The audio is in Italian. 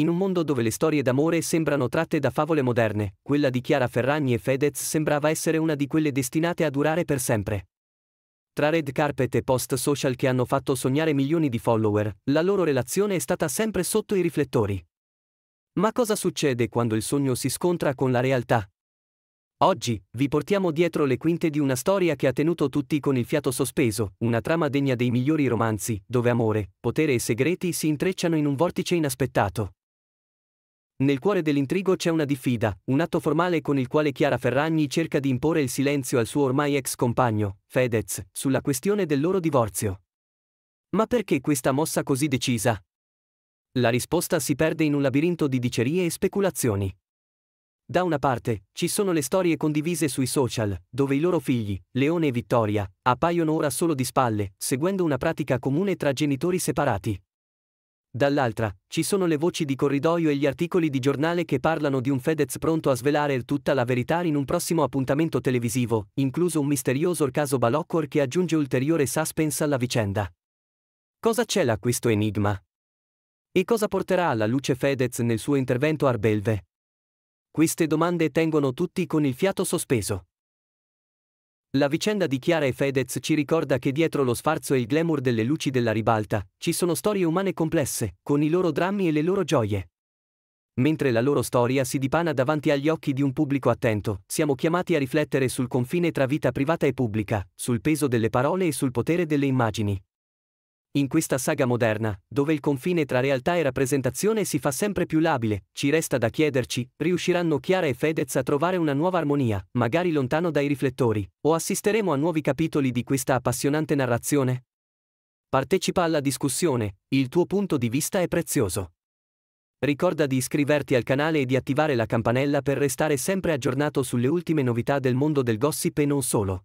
In un mondo dove le storie d'amore sembrano tratte da favole moderne, quella di Chiara Ferragni e Fedez sembrava essere una di quelle destinate a durare per sempre. Tra red carpet e post social che hanno fatto sognare milioni di follower, la loro relazione è stata sempre sotto i riflettori. Ma cosa succede quando il sogno si scontra con la realtà? Oggi vi portiamo dietro le quinte di una storia che ha tenuto tutti con il fiato sospeso, una trama degna dei migliori romanzi, dove amore, potere e segreti si intrecciano in un vortice inaspettato. Nel cuore dell'intrigo c'è una diffida, un atto formale con il quale Chiara Ferragni cerca di imporre il silenzio al suo ormai ex compagno, Fedez, sulla questione del loro divorzio. Ma perché questa mossa così decisa? La risposta si perde in un labirinto di dicerie e speculazioni. Da una parte, ci sono le storie condivise sui social, dove i loro figli, Leone e Vittoria, appaiono ora solo di spalle, seguendo una pratica comune tra genitori separati. Dall'altra, ci sono le voci di corridoio e gli articoli di giornale che parlano di un Fedez pronto a svelare tutta la verità in un prossimo appuntamento televisivo, incluso un misterioso caso Baloccor che aggiunge ulteriore suspense alla vicenda. Cosa c'è là questo enigma? E cosa porterà alla luce Fedez nel suo intervento a Arbelve? Queste domande tengono tutti con il fiato sospeso. La vicenda di Chiara e Fedez ci ricorda che dietro lo sfarzo e il glamour delle luci della ribalta, ci sono storie umane complesse, con i loro drammi e le loro gioie. Mentre la loro storia si dipana davanti agli occhi di un pubblico attento, siamo chiamati a riflettere sul confine tra vita privata e pubblica, sul peso delle parole e sul potere delle immagini. In questa saga moderna, dove il confine tra realtà e rappresentazione si fa sempre più labile, ci resta da chiederci, riusciranno Chiara e Fedez a trovare una nuova armonia, magari lontano dai riflettori, o assisteremo a nuovi capitoli di questa appassionante narrazione? Partecipa alla discussione, il tuo punto di vista è prezioso. Ricorda di iscriverti al canale e di attivare la campanella per restare sempre aggiornato sulle ultime novità del mondo del gossip e non solo.